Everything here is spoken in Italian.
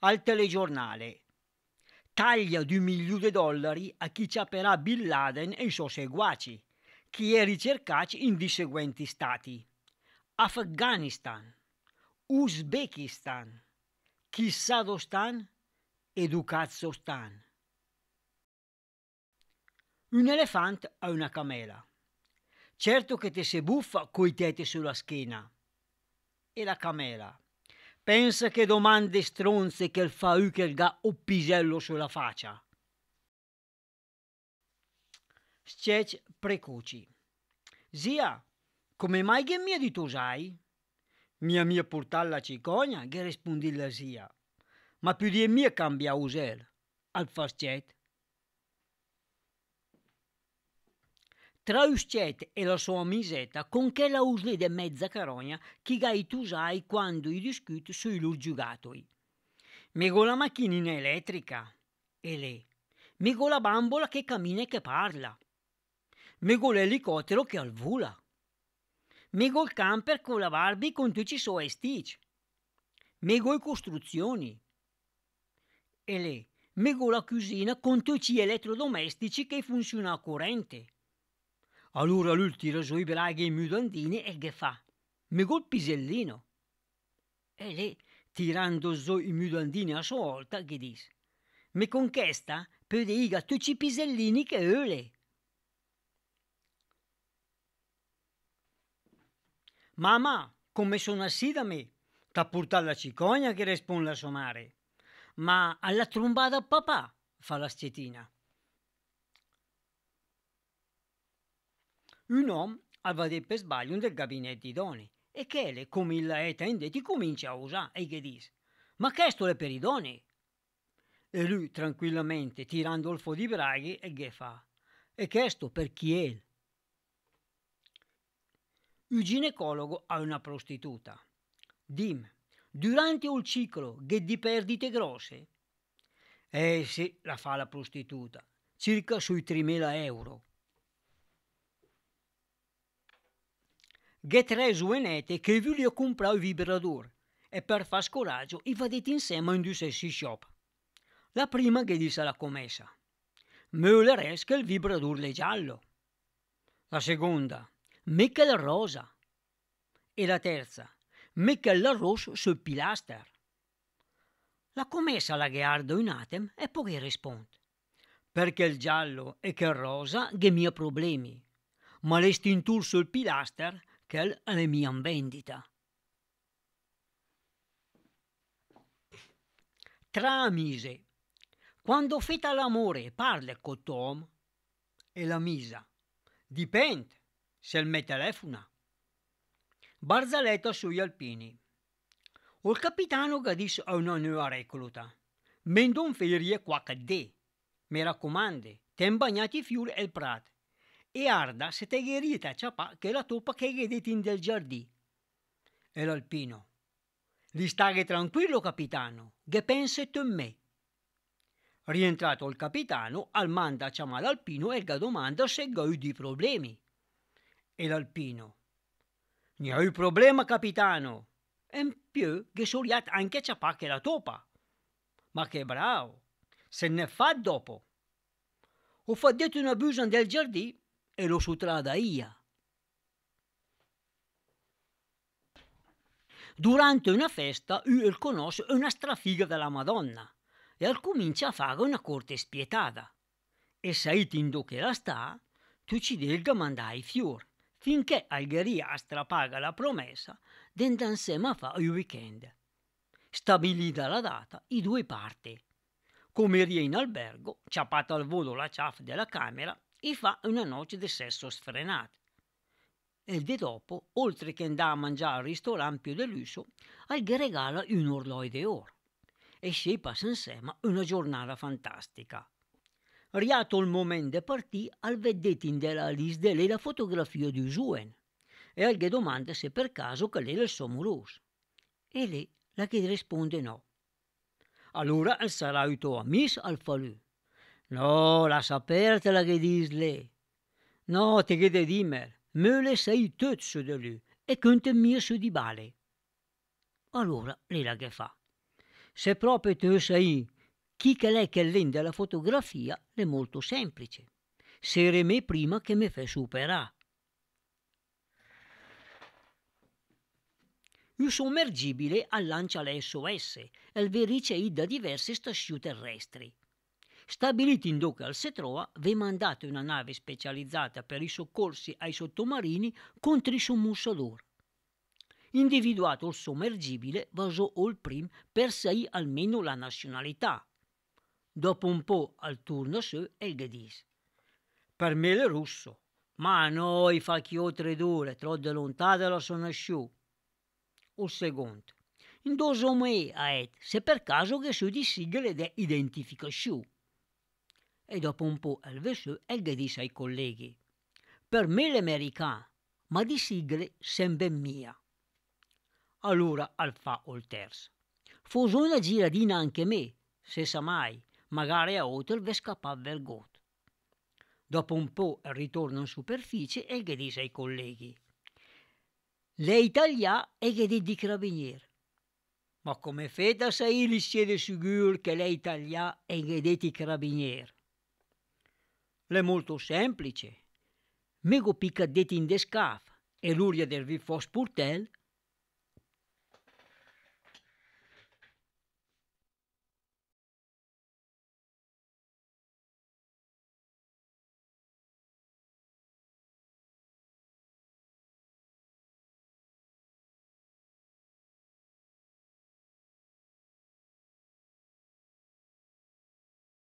al telegiornale. Taglia di un milione di dollari a chi ciaperà Bin Laden e i suoi seguaci, che è ricercato in di seguenti stati. Afghanistan, Uzbekistan, Kissadostan e Dukazostan. Un elefante ha una camela. Certo che te se buffa coi tete sulla schiena. E la camela Pensa che domande stronze che il fa Uchelga o pisello sulla faccia. Scec precoci. Zia, come mai che mia di tu sai? Mia mia portar la cicogna, che rispondì la zia. Ma più di mia cambia usel. Al fascet tra Uscet e la sua miseta, con che la de mezza carogna, chi gai tu sai quando i discuti sui lur giugatoi. Mi go la macchinina elettrica, e le. Mi go la bambola che cammina e che parla. Mi go l'elicottero che alvula. Mi go il camper con la Barbie con tutti i suoi stitch. Mi go le costruzioni. E le. Mi go la cucina con tutti gli elettrodomestici che funzionano a corrente allora lui tira l'ultira i braghi e mutandini e che fa? Mi col pisellino. E lei, tirando su i mutandini a sua volta, che dice? Mi conquesta per diga tutti i pisellini che vuole. Mamma, come sono assida me? T'ha portato la cicogna che risponde a suonare. Ma alla trombata papà, fa la stetina. un uomo aveva per sbaglio del gabinetto di idoneo e che le, come il laeta indeti, comincia a usare e che dice «Ma che sto le per idonei?» E lui, tranquillamente, tirando il fuoco di braghi, e che fa «E che sto per chi è?» Il ginecologo ha una prostituta. Dim, durante il ciclo che di perdite grosse? Eh sì, la fa la prostituta, circa sui 3.000 euro. Getrez uenete che voglio comprare il vibrador e per far scoraggio i vadete insieme in due sessi shop. La prima che disse alla commessa, Müller che il vibrador le giallo. La seconda, mica la rosa. E la terza, mica la rosso sul pilaster. La commessa la gheardo in atem e poi risponde, perché il giallo e che il rosa che mia problemi ma l'estintur sul pilaster Merkel è mia in vendita. Tramise. Quando feta l'amore parla con Tom e la misa. Dipende se il mi telefona. Barzaletta sugli alpini. il capitano che dice a una nuova recluta. Mendon ferie qua che de. Mi raccomandi, ten bagnati fiori e il prat e arda se te gherita ciapa che la toppa che ghediti in del giardì. E l'alpino. Li staghe tranquillo, capitano, che pensi tu me. Rientrato il capitano, al manda chiama l'alpino e gli domanda se goi di problemi. E l'alpino. Ne ho problema, capitano. E in più che soriat anche ciapa che la toppa. Ma che bravo, se ne fa dopo. Ho fatto un abuso del giardino e lo sutra da Ia. Durante una festa, Huel conosce una strafiga della Madonna e al comincia a fare una corte spietata. E Saitindo che la sta, tu ci delga i fiori, finché Algeria strapaga la promessa d'insieme a fare il weekend. Stabilita la data, i due parti. Come rie in albergo, ciappata al volo la ciaf della camera e fa una noce di sesso sfrenato. Il di dopo, oltre che andare a mangiare al ristorante più di lusso, al che regala un orloide d'oro. E si passa insieme una giornata fantastica. Riato il momento di partire, al in della lista lei la fotografia di Usuen e al che domanda se per caso che lei è il suo E lei la che risponde no. Allora sarà il tuo amico al falù. No, la la saperte che disle. No, te che de dimmer. le sei tutto su de lui e kunte mio su di bale. Allora la che fa? Se proprio tu sei chi che lei che lende la fotografia, è molto semplice. Sere me prima che me fai superare. Il sommergibile allancia l'SOS e il verice id da diverse stazioni terrestri. Stabiliti in dove al se trova, ve mandate una nave specializzata per i soccorsi ai sottomarini contro i sommusso d'oro. Individuato il sommergibile, vasò il prim per sei almeno la nazionalità. Dopo un po' al turno su, e il Per me è russo, ma noi fa chi oltre dure, troppo lontana la sono asciù. O secondo, in due ome a et, se per caso che su di sigle de identifica sciù e dopo un po' e gli disse ai colleghi «Per me l'American, ma di sigle sempre mia». Allora al Alfa Olters. Fos una giradina anche me, se sa mai, magari a Hotel ve scappava il got. Dopo un po' ritorno in superficie e gli disse ai colleghi «Lei taglia e gli che di carabinieri. Ma come fate a io li siete sicuri che lei taglia e gli che di carabinieri? l'è molto semplice. Mego picca det in descaf e l'uria del vi fos purtel